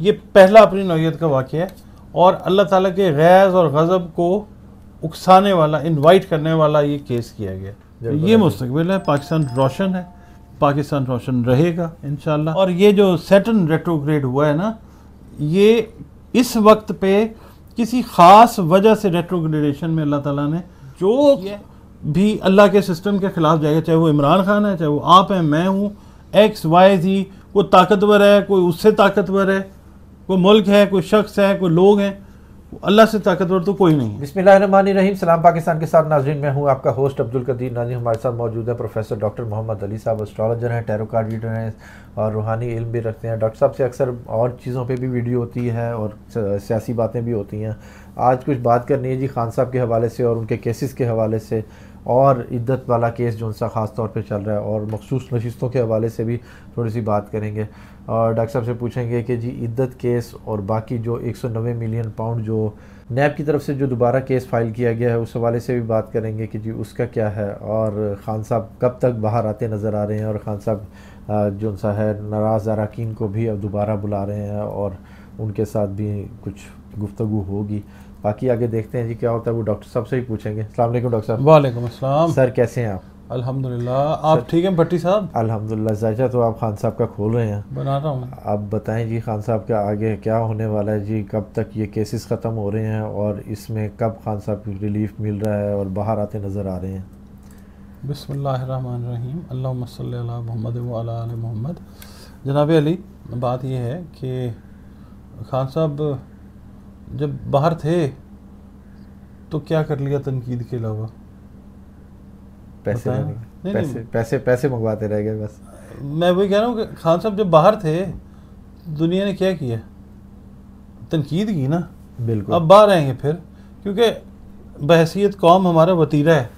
ये पहला अपनी नौीयत का वाक़ है और अल्लाह ताला के गैज़ और गज़ब को उकसाने वाला इनवाइट करने वाला ये केस किया गया तो ये मुस्तबिल है पाकिस्तान रोशन है पाकिस्तान रोशन रहेगा इन और ये जो सेटन रेट्रोग्रेड हुआ है ना ये इस वक्त पे किसी ख़ास वजह से रेट्रोग्रेडेशन में अल्लाह ताला ने जो भी अल्लाह के सिस्टम के ख़िलाफ़ जाएगा चाहे वो इमरान खान है चाहे वो आप हैं मैं हूँ एक्स वाई जी कोई ताकतवर है कोई उससे ताकतवर है कोई मुल्क है कोई शख्स है कोई लोग हैं अल्लाह से ताकतवर तो कोई नहीं बिस्मिल रहीम सलाम पाकिस्तान के साथ नाजरीन मैं हूँ आपका होस्ट अब्दुल कदीर नाजी हमारे साथ मौजूद है प्रोफेसर डॉक्टर मोहम्मद अली साहब एस्ट्रोलॉजर हैं टैरो कार्ड रीडर हैं और रूहानी इल्म भी रखते हैं डॉक्टर साहब से अक्सर और चीज़ों पर भी वीडियो होती है और सियासी बातें भी होती हैं आज कुछ बात करनी है जी खान साहब के हवाले से और उनके केसेस के हवाले से और इद्दत वाला केस जो उनका ख़ास तौर पर चल रहा है और मखसूस नशस्तों के हवाले से भी थोड़ी सी बात करेंगे और डॉक्टर साहब से पूछेंगे कि जी इद्दत केस और बाकी जो एक मिलियन पाउंड जो नैब की तरफ से जो दोबारा केस फाइल किया गया है उस हवाले से भी बात करेंगे कि जी उसका क्या है और ख़ान साहब कब तक बाहर आते नज़र आ रहे हैं और ख़ान साहब जो सा है नाराज़ अरकान को भी अब दोबारा बुला रहे हैं और उनके साथ भी कुछ गुफ्तु होगी बाकी आगे देखते हैं जी क्या होता है वो डॉक्टर साहब से ही पूछेंगे अलैक्म डॉक्टर साहब वाले सर कैसे हैं आप अल्हम्दुलिल्लाह आप ठीक हैं भट्टी साहब अल्हम्दुलिल्लाह चाचा तो आप खान साहब का खोल रहे हैं बना रहा हूँ आप बताएं जी खान साहब का आगे क्या होने वाला है जी कब तक ये केसेस ख़त्म हो रहे हैं और इसमें कब खान साहब की रिलीफ मिल रहा है और बाहर आते नज़र आ रहे हैं बसमीम अल्लाम मोहम्मद वाल मोहम्मद जनाब अली बात यह है कि खान साहब जब बाहर थे तो क्या कर लिया तनकीद के अलावा पैसे नहीं, नहीं, पैसे नहीं। पैसे पैसे मंगवाते रह गए बस मैं वही कह रहा हूँ कि खान साहब जब बाहर थे दुनिया ने क्या किया तनकीद की ना बिल्कुल अब बाहर आएंगे फिर क्योंकि बहसीत कौम हमारा वतीरा है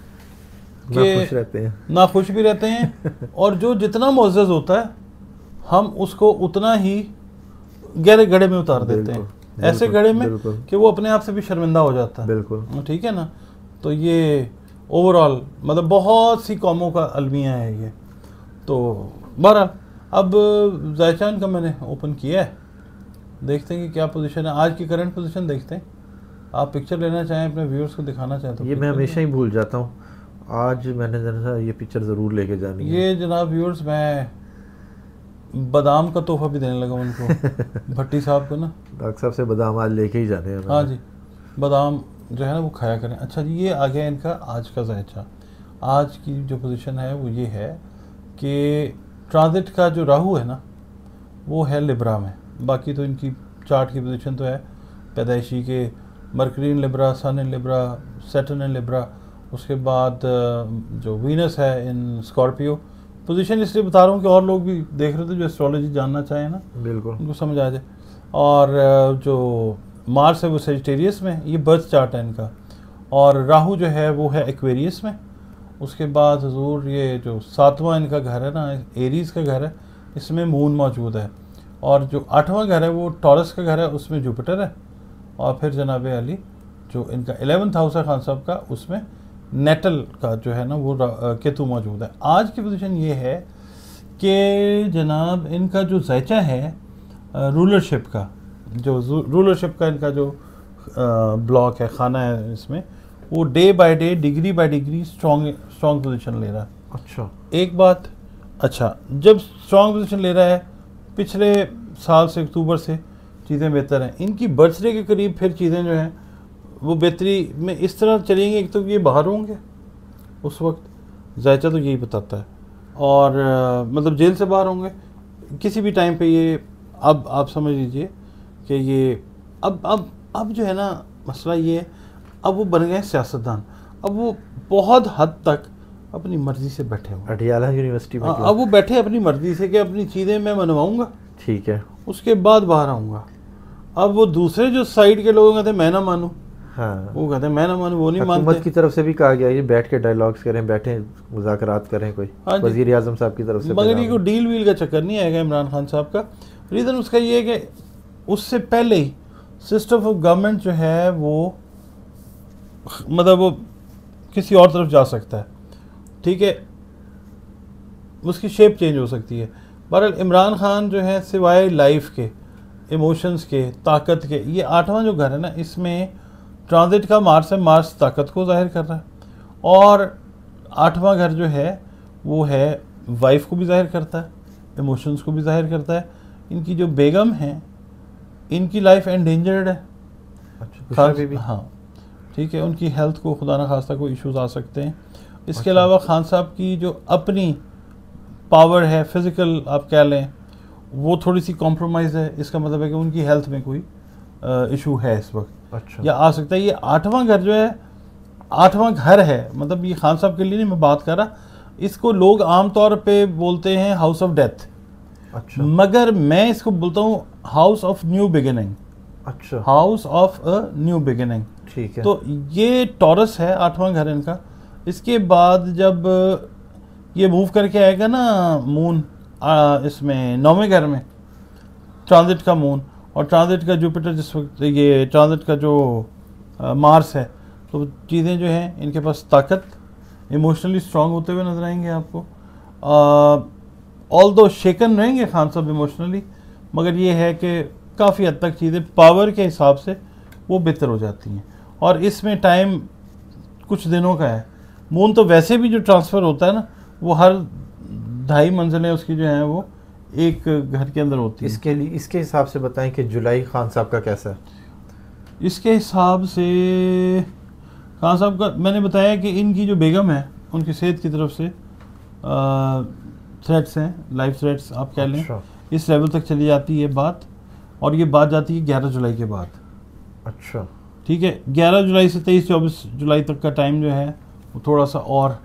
कि ना खुश भी रहते हैं और जो जितना मुआज़ होता है हम उसको उतना ही गहरे गड़े में उतार देते हैं ऐसे गड़े में कि वो अपने आप से भी शर्मिंदा हो जाता है बिल्कुल ठीक है ना तो ये ओवरऑल मतलब बहुत सी कौमों का अलमिया है ये तो बहरहाल अब जायचान का मैंने ओपन किया है देखते हैं कि क्या पोजीशन है आज की करंट पोजीशन देखते हैं आप पिक्चर लेना चाहें अपने व्यूअर्स को दिखाना चाहें तो ये मैं हमेशा ही भूल जाता हूँ आज मैंने जरा ये पिक्चर ज़रूर लेके जानी ये जनाब व्यूअर्स मैं बादाम का तोहफा भी देने लगा उनको भट्टी साहब को ना डॉक्टर साहब से बादाम आज लेके ही जाने हैं हाँ जी बादाम जो है ना वो खाया करें अच्छा जी ये आ गया इनका आज का जायचा आज की जो पोजीशन है वो ये है कि ट्रांजिट का जो राहु है ना वो है लिब्रा में बाकी तो इनकी चार्ट की पोजीशन तो है पैदाइशी के Mercury in Libra Sun in Libra Saturn in Libra उसके बाद जो वीनस है इन स्कॉर्पियो पोजीशन इसलिए बता रहा हूँ कि और लोग भी देख रहे थे जो एस्ट्रोलॉजी जानना चाहें ना बिल्कुल उनको समझ आ जाए और जो मार्स है वो सेजिटेरियस में ये बर्थ चार्ट है इनका और राहु जो है वो है एक्वेरियस में उसके बाद हजूर ये जो सातवां इनका घर है ना एरीज़ का घर है इसमें मून मौजूद है और जो आठवां घर है वो टॉरस का घर है उसमें जुपिटर है और फिर जनाब अली जो इनका एलेवंथ हाउस है खान साहब का उसमें नेटल का जो है ना वो केतु मौजूद है आज की पोजिशन ये है कि जनाब इनका जो जायचा है रूलरशिप का जो रूलरशिप का इनका जो ब्लॉक है खाना है इसमें वो day by day degree by degree strong strong position ले रहा है अच्छा एक बात अच्छा जब स्ट्रॉन्ग पोजिशन ले रहा है पिछले साल से अक्टूबर से चीज़ें बेहतर हैं इनकी बर्थडे के करीब फिर चीज़ें जो हैं वो बेहतरी में इस तरह चलेंगे एक तो ये बाहर होंगे उस वक्त जायचा तो यही बताता है और मतलब जेल से बाहर होंगे किसी भी टाइम पे ये अब आप समझ लीजिए कि ये अब अब अब जो है ना मसला ये है अब वो बन गए सियासतदान अब वो बहुत हद तक अपनी मर्जी से बैठे हुए पटियाला यूनिवर्सिटी में हाँ, अब वो बैठे अपनी मर्जी से कि अपनी चीज़ें मैं मनवाऊँगा ठीक है उसके बाद बाहर आऊँगा अब वो दूसरे जो साइड के लोग कहते मैं ना मानूँ हाँ वो कहते हैं मैं ना मानू वो नहीं मानते की तरफ से भी कहा गया ये बैठ के डायलॉग्स करें बैठे मुजाकरात करें कोई वजी हाँ वजीर आजम साहब की तरफ से मगर ये कोई डील वील का चक्कर नहीं आएगा इमरान खान साहब का रीज़न उसका ये है कि उससे पहले ही सिस्टम ऑफ गवर्नमेंट जो है वो मतलब वो किसी और तरफ जा सकता है ठीक है उसकी शेप चेंज हो सकती है बहर इमरान खान जो है सिवाय लाइफ के इमोशंस के ताकत के ये आठवां जो घर है ना इसमें ट्रांजिट का मार्स है मार्स ताकत को जाहिर कर रहा है और आठवां घर जो है वो है वाइफ को भी जाहिर करता है इमोशंस को भी जाहिर करता है इनकी जो बेगम हैं इनकी लाइफ एंडेंजर्ड है अच्छा, हाँ ठीक है उनकी हेल्थ को खुदा न खास्ता कोई इश्यूज आ सकते हैं इसके अच्छा। अलावा खान साहब की जो अपनी पावर है फिज़िकल आप कह लें वो थोड़ी सी कॉम्प्रोमाइज़ है इसका मतलब है कि उनकी हेल्थ में कोई इशू है इस वक्त अच्छा या आ सकता है ये आठवां घर जो है आठवां घर है मतलब ये खान साहब के लिए नहीं मैं बात कर रहा इसको लोग आमतौर पे बोलते हैं हाउस ऑफ डेथ अच्छा मगर मैं इसको बोलता हूँ हाउस ऑफ न्यू बिगिनिंग अच्छा house of a new beginning ठीक है तो ये टॉरस है आठवां घर इनका इसके बाद जब ये मूव करके आएगा ना मून इसमें नौवें घर में ट्रांजिट का मून और ट्रांजिट का जुपिटर जिस वक्त ये ट्रांजिट का जो आ, मार्स है तो चीज़ें जो हैं इनके पास ताकत इमोशनली स्ट्रांग होते हुए नज़र आएंगे आपको ऑल दो शेकन रहेंगे खान साहब इमोशनली मगर ये है कि काफ़ी हद तक चीज़ें पावर के हिसाब से वो बेहतर हो जाती हैं और इसमें टाइम कुछ दिनों का है मून तो वैसे भी जो ट्रांसफ़र होता है ना वो हर ढाई मंजिलें उसकी जो हैं वो एक घर के अंदर होती है इसके लिए इसके हिसाब से बताएं कि जुलाई खान साहब का कैसा है इसके हिसाब से खान साहब का मैंने बताया कि इनकी जो बेगम है उनकी सेहत की तरफ से थ्रेड्स हैं लाइव थ्रेड्स आप कह लें अच्छा। इस लेवल तक चली जाती है बात और ये बात जाती है ग्यारह जुलाई के बाद अच्छा ठीक है ग्यारह जुलाई से तेईस चौबीस जुलाई तक का टाइम जो है वो थोड़ा सा और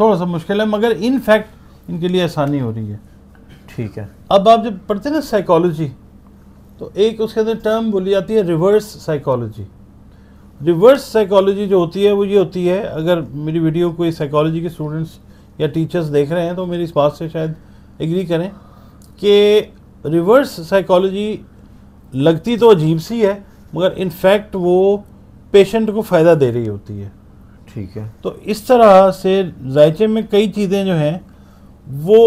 थोड़ा सा मुश्किल है मगर इन फैक्ट इनके लिए आसानी हो रही है ठीक है अब आप जब पढ़ते हैं ना साइकोलॉजी तो एक उसके अंदर टर्म बोली जाती है रिवर्स साइकोलॉजी रिवर्स साइकोलॉजी जो होती है वो ये होती है अगर मेरी वीडियो कोई साइकोलॉजी के स्टूडेंट्स या टीचर्स देख रहे हैं तो मेरी इस बात से शायद एग्री करें कि रिवर्स साइकोलॉजी लगती तो अजीब सी है मगर इनफैक्ट वो पेशेंट को फ़ायदा दे रही होती है ठीक है तो इस तरह से जायचे में कई चीज़ें जो हैं वो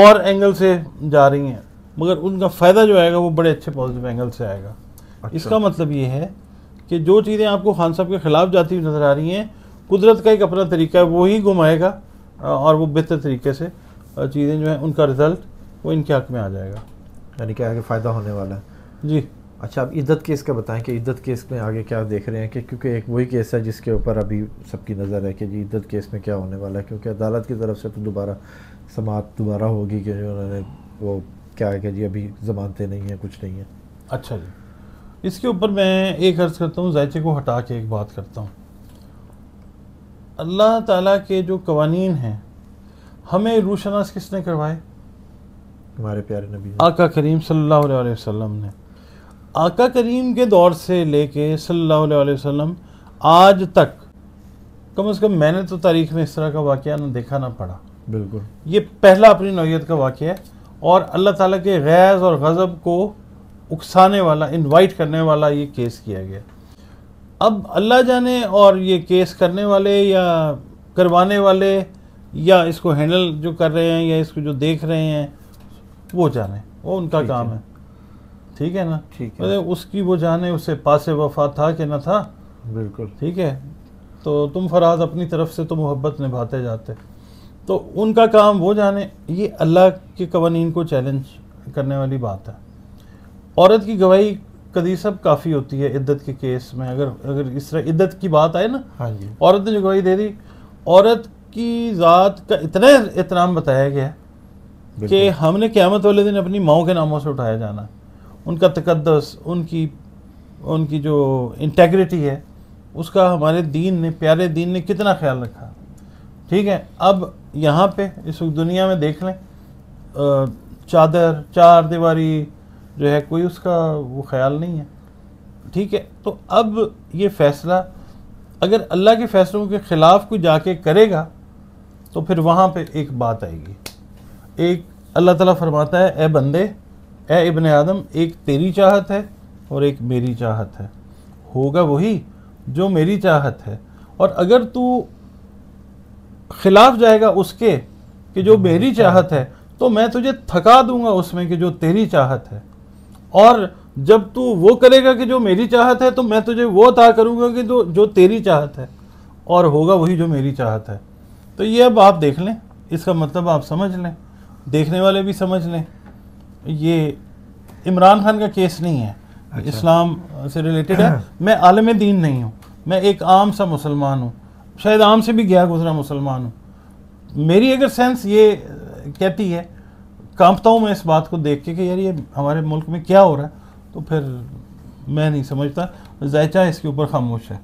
और एंगल से जा रही हैं मगर उनका फ़ायदा जो आएगा वो बड़े अच्छे पॉजिटिव एंगल से आएगा अच्छा। इसका मतलब ये है कि जो चीज़ें आपको खान साहब के ख़िलाफ़ जाती हुई नज़र आ रही हैं कुदरत का एक अपना तरीका है वो ही घुमाएगा और वो बेहतर तरीके से चीज़ें जो हैं उनका रिज़ल्ट वो इनके हक में आ जाएगा यानी कि आगे फ़ायदा होने वाला है जी अच्छा आप इद्दत केस का बताएं कि इद्दत केस में आगे क्या देख रहे हैं कि क्योंकि एक वही केस है जिसके ऊपर अभी सबकी नज़र है कि जी इद्दत केस में क्या होने वाला है क्योंकि अदालत की तरफ से तो दोबारा समात दोबारा होगी कि उन्होंने वो क्या है कि जी अभी जमानतें नहीं हैं कुछ नहीं है अच्छा जी इसके ऊपर मैं एक अर्ज़ करता हूँ जायचे को हटा के एक बात करता हूँ अल्लाह ताला के जो कवानीन हैं हमें रूशनास किसने करवाए हमारे प्यारे नबी आका करीम सल्लल्लाहु अलैहि वसल्लम ने आका करीम के दौर से लेके सल्लल्लाहु अलैहि वसल्लम आज तक कम से कम मैंने तो तारीख में इस तरह का वाक़ ना देखा ना पड़ा बिल्कुल ये पहला अपनी नौीयत का वाक़ है और अल्लाह ताला के गैज़ और गज़ब को उकसाने वाला इनवाइट करने वाला ये केस किया गया अब अल्लाह जाने और ये केस करने वाले या करवाने वाले या इसको हैंडल जो कर रहे हैं या इसको जो देख रहे हैं वो जाने वो उनका काम है ठीक है ना ठीक है मतलब उसकी वो जाने उससे पास वफा था कि ना था बिल्कुल ठीक है तो तुम फराज अपनी तरफ से तो मोहब्बत निभाते जाते तो उनका काम वो जाने ये अल्लाह के कवानीन को चैलेंज करने वाली बात है औरत की गवाही कदी सब काफ़ी होती है इद्दत के केस में अगर अगर इस तरह इद्दत की बात आए ना हाँ जी औरत ने जो गवाही दे दी औरत की ज़ात का इतना एहतराम बताया गया कि हमने क़्यामत वाले दिन अपनी माओ के नामों से उठाया जाना उनका तकदस उनकी उनकी जो इंटेग्रिटी है उसका हमारे दीन ने प्यारे दीन ने कितना ख्याल रखा ठीक है अब यहाँ पे इस दुनिया में देख लें चादर चार दीवारी जो है कोई उसका वो ख्याल नहीं है ठीक है तो अब ये फैसला अगर अल्लाह के फैसलों के ख़िलाफ़ कोई जाके करेगा तो फिर वहाँ पे एक बात आएगी एक अल्लाह ताला फरमाता है ए बंदे ए इबन आदम एक तेरी चाहत है और एक मेरी चाहत है होगा वही जो मेरी चाहत है और अगर तू खिलाफ जाएगा उसके कि जो मेरी चाहत है तो मैं तुझे थका दूंगा उसमें कि जो तेरी चाहत है और जब तू वो करेगा कि जो मेरी चाहत है तो मैं तुझे वो अता करूँगा कि जो जो तेरी चाहत है और होगा वही जो मेरी चाहत है तो ये अब आप देख लें इसका मतलब आप समझ लें देखने वाले भी समझ लें ये इमरान खान का केस नहीं है अच्छा। इस्लाम से रिलेटेड है मैं आलम दीन नहीं हूँ मैं एक आम सा मुसलमान हूँ शायद आम से भी गया गुजरा मुसलमान हूँ मेरी अगर सेंस ये कहती है कांपता हूँ मैं इस बात को देख के कि यार ये हमारे मुल्क में क्या हो रहा है तो फिर मैं नहीं समझता जायचा इसके ऊपर खामोश है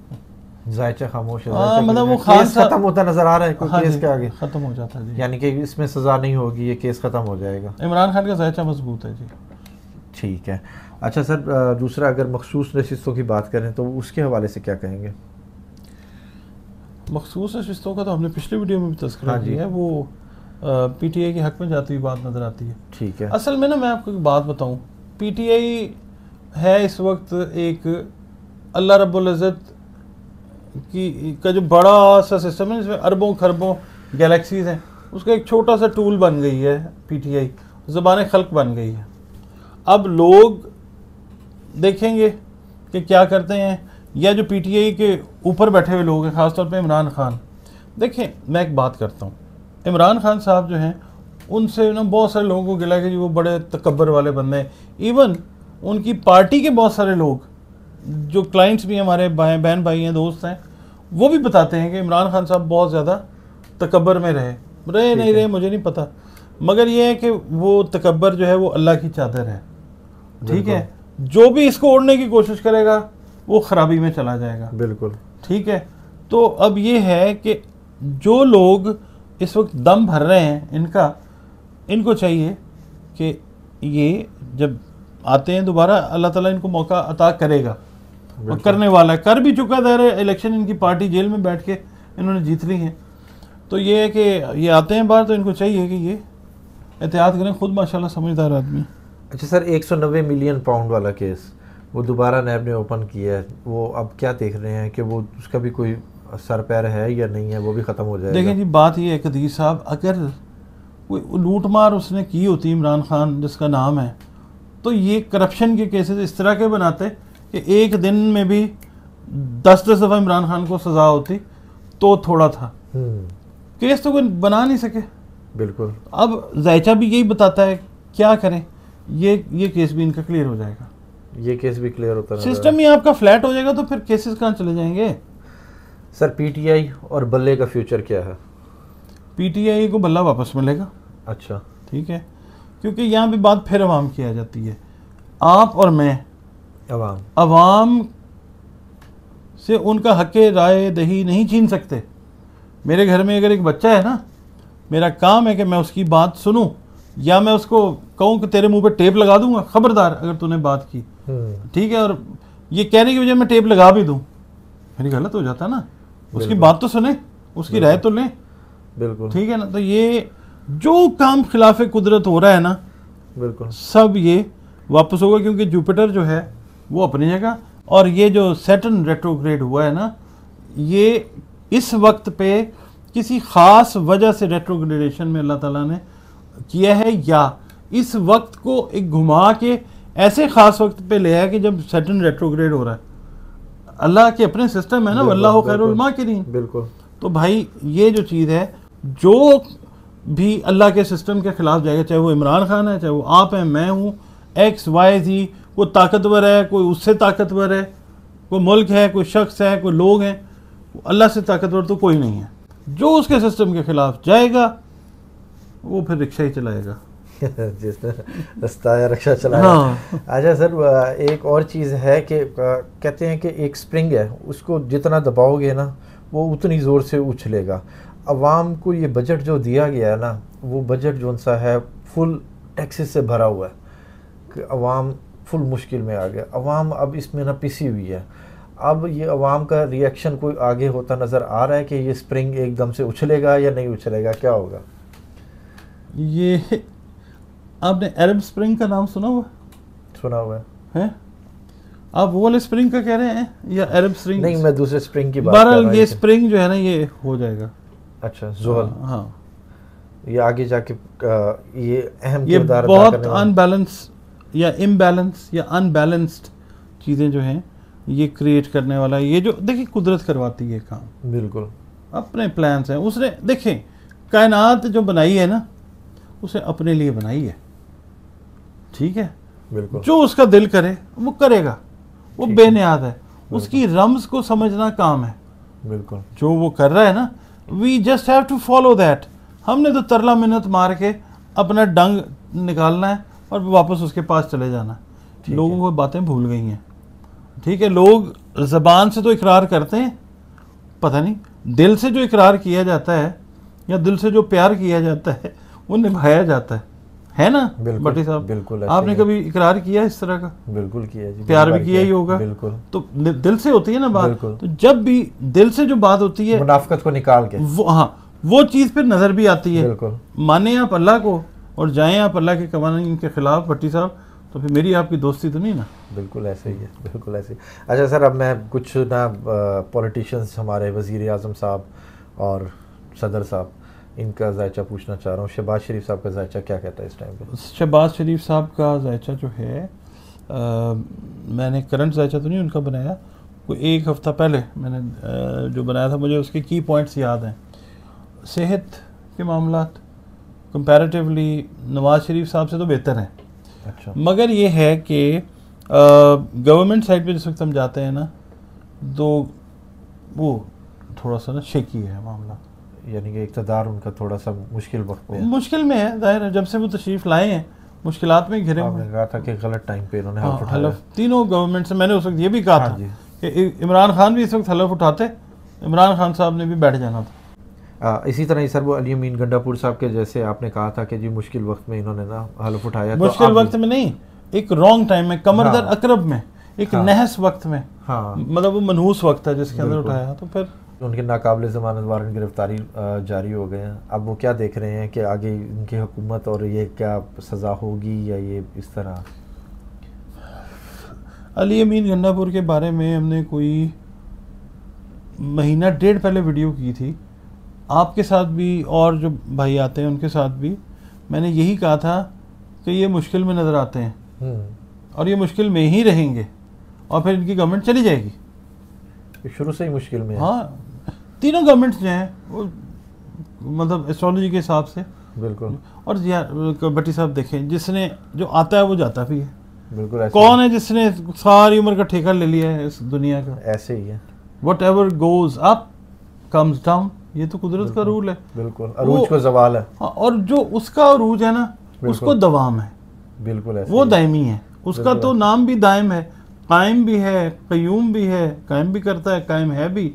जायचा खामोश है आ, हाँ, मतलब वो खास खत्म होता नजर आ रहा है हाँ केस के आगे खत्म हो जाता है यानी कि इसमें सजा नहीं होगी ये केस खत्म हो जाएगा इमरान खान का जायचा मजबूत है जी ठीक है अच्छा सर दूसरा अगर मखसूस नशस्तों की बात करें तो उसके हवाले से क्या कहेंगे मखसूस नशस्तों का तो हमने पिछले वीडियो में भी तस्करा हाँ किया है वो पीटीआई के हक में जाती हुई बात नजर आती है ठीक है असल में ना मैं आपको एक बात बताऊं पीटीआई है इस वक्त एक अल्लाह रब्ज़त की का जो बड़ा सा सिस्टम है जिसमें अरबों खरबों गैलेक्सीज हैं उसका एक छोटा सा टूल बन गई है पीटीआई ज़बान खल्क बन गई है अब लोग देखेंगे कि क्या करते हैं या जो पीटीआई के ऊपर बैठे हुए लोग हैं ख़ासतौर पर इमरान खान देखें मैं एक बात करता हूँ इमरान खान साहब जो हैं उनसे ना बहुत सारे लोगों को गिला कि वो बड़े तकबर वाले बंदे हैं इवन उनकी पार्टी के बहुत सारे लोग जो क्लाइंट्स भी हमारे भाई बहन भाई हैं दोस्त हैं वो भी बताते हैं कि इमरान खान साहब बहुत ज़्यादा तकबर में रहे रहे नहीं रहे मुझे नहीं पता मगर ये है कि वो तकबर जो है वो अल्लाह की चादर है ठीक है जो भी इसको ओढ़ने की कोशिश करेगा वो खराबी में चला जाएगा बिल्कुल ठीक है तो अब ये है कि जो लोग इस वक्त दम भर रहे हैं इनका इनको चाहिए कि ये जब आते हैं दोबारा अल्लाह ताला इनको मौका अता करेगा और करने वाला है कर भी चुका दर इलेक्शन इनकी पार्टी जेल में बैठ के इन्होंने जीत ली है तो ये है कि ये आते हैं बाहर तो इनको चाहिए कि ये एहतियात करें खुद माशाल्लाह समझदार आदमी अच्छा सर 190 मिलियन पाउंड वाला केस वो दोबारा नैब ने ओपन किया है वो अब क्या देख रहे हैं कि वो उसका भी कोई सर पैर है या नहीं है वो भी ख़त्म हो जाएगा देखिए जी बात ये है कदीर साहब अगर कोई लूटमार उसने की होती इमरान खान जिसका नाम है तो ये करप्शन के केसेस इस तरह के बनाते कि एक दिन में भी दस दस दफ़ा इमरान खान को सज़ा होती तो थोड़ा था हम्म। केस तो कोई बना नहीं सके बिल्कुल अब जायचा भी यही बताता है क्या करें ये ये केस भी इनका क्लियर हो जाएगा ये केस भी क्लियर होता है सिस्टम ही आपका फ्लैट हो जाएगा तो फिर केसेस कहाँ चले जाएंगे सर पीटीआई और बल्ले का फ्यूचर क्या है पीटीआई को बल्ला वापस मिलेगा अच्छा ठीक है क्योंकि यहाँ भी बात फिर अवाम की आ जाती है आप और मैं अवाम अवाम से उनका हक राय दही नहीं छीन सकते मेरे घर में अगर एक बच्चा है ना मेरा काम है कि मैं उसकी बात सुनूं या मैं उसको कहूं कि तेरे मुंह पे टेप लगा दूंगा खबरदार अगर तूने बात की हम्म। ठीक है और ये कहने की वजह मैं टेप लगा भी दूं मेरी गलत हो जाता ना उसकी बात तो सुने उसकी राय तो लें बिल्कुल ठीक है ना तो ये जो काम खिलाफ कुदरत हो रहा है ना बिल्कुल सब ये वापस होगा क्योंकि जुपिटर जो है वो अपनी जगह और ये जो सेटन रेट्रोग्रेड हुआ है ना ये इस वक्त पे किसी ख़ास वजह से रेट्रोग्रेडेशन में अल्लाह ताला ने किया है या इस वक्त को एक घुमा के ऐसे ख़ास वक्त पे ले आया कि जब सेटन रेट्रोग्रेड हो रहा है अल्लाह के अपने सिस्टम है ना अल्लाह खैरुलमा के दिन बिल्कुल तो भाई ये जो चीज़ है जो भी अल्लाह के सिस्टम के खिलाफ जाएगा चाहे वो इमरान खान है चाहे वो आप हैं मैं हूँ एक्स वाई जी वो ताकतवर है कोई उससे ताकतवर है कोई मुल्क है कोई शख्स है कोई लोग हैं अल्लाह से ताकतवर तो कोई नहीं है जो उसके सिस्टम के खिलाफ जाएगा वो फिर रिक्शा ही चलाएगा जिसने रक्षा चलाया हाँ। अच्छा सर एक और चीज़ है कि कहते हैं कि एक स्प्रिंग है उसको जितना दबाओगे ना वो उतनी ज़ोर से उछलेगा अवाम को ये बजट जो दिया गया है ना वो बजट जो सा है फुल टैक्सेस से भरा हुआ है कि अवाम फुल मुश्किल में आ गया अवाम अब इसमें ना पिसी हुई है अब ये अवाम का रिएक्शन कोई आगे होता नज़र आ रहा है कि ये स्प्रिंग एकदम से उछलेगा या नहीं उछलेगा क्या होगा ये आपने अरब स्प्रिंग का नाम सुना हुआ सुना हुआ है, हैं आप वो वाले स्प्रिंग का कह रहे हैं या अरब स्प्रिंग नहीं मैं दूसरे स्प्रिंग की बात कर बहरहाल ये स्प्रिंग जो है ना ये हो जाएगा अच्छा जोहल हाँ, हाँ, ये आगे जाके ये अहम ये बहुत अनबैलेंस या इम्बैलेंस या अनबैलेंस्ड चीज़ें जो हैं ये क्रिएट करने वाला ये जो देखिए कुदरत करवाती है काम बिल्कुल अपने प्लान्स हैं उसने देखें कायनात जो बनाई है ना उसे अपने लिए बनाई है ठीक है बिल्कुल जो उसका दिल करे वो करेगा वो बेनियाद है उसकी रम्स को समझना काम है बिल्कुल जो वो कर रहा है ना we just have to follow that हमने तो तरला मिन्नत मार के अपना डंग निकालना है और वापस उसके पास चले जाना है लोगों को बातें भूल गई हैं ठीक है लोग जबान से तो इकरार करते हैं पता नहीं दिल से जो इकरार किया जाता है या दिल से जो प्यार किया जाता है वो निभाया जाता है है ना भट्टी साहब बिल्कुल आपने कभी इकरार किया इस तरह का बिल्कुल किया जी प्यार भी किया ही होगा बिल्कुल तो दिल से होती है ना बात बिल्कुल तो जब भी दिल से जो बात होती है मुनाफकत को निकाल के वो हाँ वो चीज़ फिर नज़र भी आती है बिल्कुल माने आप अल्लाह को और जाएं आप अल्लाह के कवानीन के ख़िलाफ़ भट्टी साहब तो फिर मेरी आपकी दोस्ती तो नहीं ना बिल्कुल ऐसे ही है बिल्कुल ऐसे अच्छा सर अब मैं कुछ ना पॉलिटिशियंस हमारे वजीर अजम साहब और सदर साहब इनका जायचा पूछना चाह रहा हूँ शहबाज शरीफ साहब का जायचा क्या कहता है इस टाइम पर शहबाज शरीफ साहब का जायचा जो है आ, मैंने करंट जायचा तो नहीं उनका बनाया कोई एक हफ़्ता पहले मैंने जो बनाया था मुझे उसके की पॉइंट्स याद हैं सेहत के मामला कंपैरेटिवली नवाज शरीफ साहब से तो बेहतर हैं अच्छा मगर ये है कि गवर्नमेंट साइड पे जिस वक्त हम जाते हैं ना तो वो थोड़ा सा ना शेकी है मामला यानी कि इकतदार उनका थोड़ा सा मुश्किल वक्त में मुश्किल में है जाहिर है जब से वो तशरीफ़ लाए हैं मुश्किल में घिरे आपने कहा था कि गलत टाइम पे इन्होंने हाँ, हलफ उठाया तीनों गवर्नमेंट से मैंने उस वक्त ये भी कहा हाँ था कि इमरान खान भी इस वक्त हलफ उठाते इमरान खान साहब ने भी बैठ जाना था आ, इसी तरह सर वो अली अमीन गंडापुर साहब के जैसे आपने कहा था कि जी मुश्किल वक्त में इन्होंने ना हलफ उठाया तो मुश्किल तो वक्त में नहीं एक रॉन्ग टाइम में कमर दर हाँ। अकरब में एक नहस वक्त में हाँ मतलब वो मनहूस वक्त है जिसके अंदर उठाया तो फिर उनके नाकबले ज़मानत वारंट गिरफ़्तारी जारी हो गए हैं अब वो क्या देख रहे हैं कि आगे इनकी हुकूमत और ये क्या सज़ा होगी या ये इस तरह अली अमीन गन्नापुर के बारे में हमने कोई महीना डेढ़ पहले वीडियो की थी आपके साथ भी और जो भाई आते हैं उनके साथ भी मैंने यही कहा था कि ये मुश्किल में नज़र आते हैं हम्म। और ये मुश्किल में ही रहेंगे और फिर इनकी गवर्नमेंट चली जाएगी शुरू से ही मुश्किल में हाँ तीनों गवर्नमेंट्स जो हैं वो मतलब एस्ट्रोलॉजी के हिसाब से बिल्कुल और यार हाँ, बट्टी साहब देखें जिसने जो आता है वो जाता भी है बिल्कुल कौन है जिसने सारी उम्र का ठेका ले लिया है इस दुनिया का ऐसे ही है whatever goes up comes down ये तो कुदरत का रूल है बिल्कुल अरूज का जवाल है हाँ, और जो उसका अरूज है ना उसको दवाम है बिल्कुल ऐसे वो दायमी है उसका तो नाम भी दायम है कायम भी है क्यूम भी है कायम भी करता है कायम है भी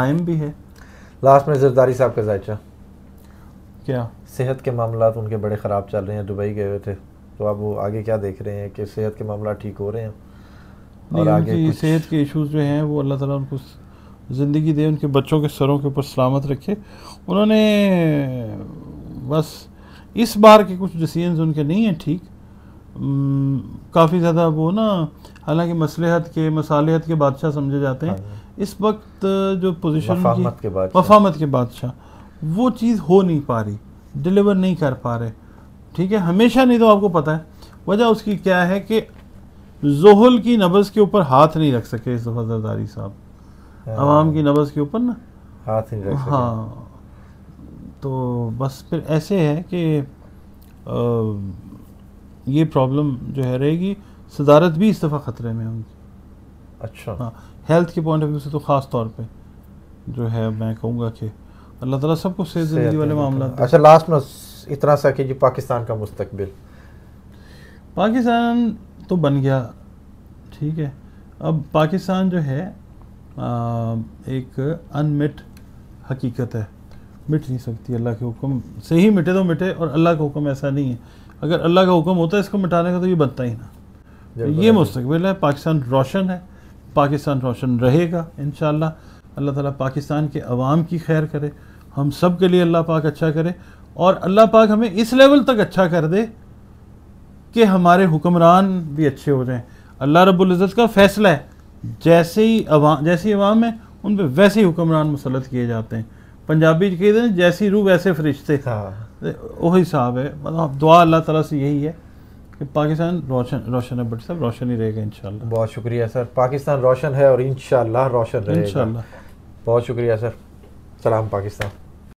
दायम भी है लास्ट में जरदारी साहब का जायचा क्या सेहत के मामला उनके बड़े ख़राब चल रहे हैं दुबई गए हुए थे तो आप वो आगे क्या देख रहे हैं कि सेहत के मामला ठीक हो रहे हैं और आगे सेहत के इश्यूज जो हैं वो अल्लाह ताला उनको ज़िंदगी दे उनके बच्चों के सरों के ऊपर सलामत रखे उन्होंने बस इस बार के कुछ डिसीजन उनके नहीं हैं ठीक काफ़ी ज़्यादा वो ना हालांकि मसलहत के मसालहत के बादशाह समझे जाते हैं हाँ। इस वक्त जो पोजीशन वफामत के बाद वफामत के बादशाह अच्छा। वो चीज़ हो नहीं पा रही डिलीवर नहीं कर पा रहे ठीक है हमेशा नहीं तो आपको पता है वजह उसकी क्या है कि जोहल की नबज़ के ऊपर हाथ नहीं रख सके इस दफ़ा जरदारी साहब आवाम हाँ। की नबज़ के ऊपर ना हाथ नहीं रख हाँ तो बस फिर ऐसे है कि आ, ये प्रॉब्लम जो है रहेगी सदारत भी इस दफ़ा ख़तरे में होगी अच्छा हाँ हेल्थ के पॉइंट ऑफ व्यू से तो ख़ास तौर पर जो है मैं कहूँगा कि अल्लाह ताला सबको सेहत ज़िंदगी वाले मामला अच्छा लास्ट में इतना सा कि पाकिस्तान का मुस्तबिल पाकिस्तान तो बन गया ठीक है अब पाकिस्तान जो है एक अनमिट हकीकत है मिट नहीं सकती अल्लाह के हुक्म से ही मिटे तो मिटे और अल्लाह का हुक्म ऐसा नहीं है अगर अल्लाह का हुक्म होता है इसको मिटाने का तो ये बनता ही ना ये मुस्तबिल है पाकिस्तान रोशन है पाकिस्तान रोशन रहेगा इन अल्लाह ताला पाकिस्तान के अवाम की खैर करे हम सब के लिए अल्लाह पाक अच्छा करे और अल्लाह पाक हमें इस लेवल तक अच्छा कर दे कि हमारे हुक्मरान भी अच्छे हो जाएं अल्लाह रबुल्जत का फ़ैसला है जैसे ही अवाम जैसी अवाम है उन पर वैसे ही हुक्मरान मुसलत किए जाते हैं पंजाबी कहते हैं जैसी रूह वैसे फरिश्ते हाँ। वही साहब है मतलब दुआ अल्लाह ताला से यही है कि पाकिस्तान रोशन रोशन है बट साहब रोशन ही रहेगा इंशाल्लाह बहुत शुक्रिया सर पाकिस्तान रोशन है और इंशाल्लाह रोशन रहेगा बहुत शुक्रिया सर सलाम पाकिस्तान